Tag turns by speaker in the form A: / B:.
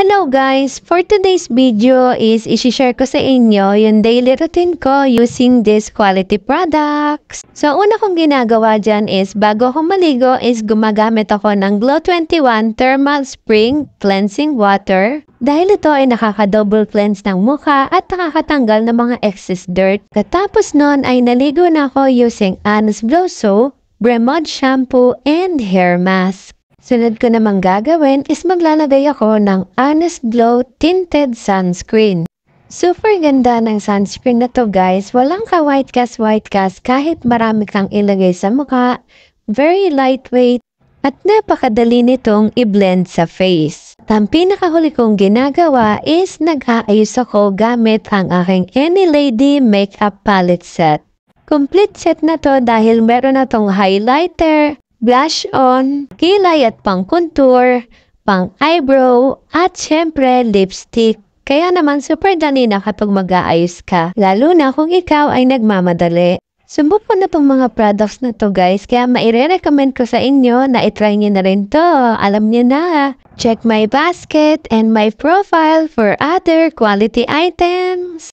A: Hello guys! For today's video is isi-share ko sa inyo yung daily routine ko using this quality products. So una kong ginagawa dyan is bago ako maligo is gumagamit ako ng Glow 21 Thermal Spring Cleansing Water. Dahil ito ay nakaka-double cleanse ng mukha at nakakatanggal ng mga excess dirt. Katapos nun ay naligo na ako using Anus Blow Soap, Bremod Shampoo, and Hair Mask. Sunod ko namang gagawin is maglalagay ako ng Honest Glow Tinted Sunscreen. Super ganda ng sunscreen na to guys. Walang ka white cast white cast kahit marami kang ilagay sa mukha. Very lightweight at napakadali nitong i-blend sa face. At ang pinakahuli kong ginagawa is nag-aayos ako gamit ang aking Any Lady Makeup Palette Set. Complete set na to dahil meron na tong highlighter, blush on, kilay at pang-contour, pang-eyebrow, at syempre lipstick. Kaya naman super dali na kapag mag-aayos ka, lalo na kung ikaw ay nagmamadali. Subukan na tong mga products na to guys, kaya maire-recommend ko sa inyo na itry nyo na rin to. Alam nyo na, check my basket and my profile for other quality items.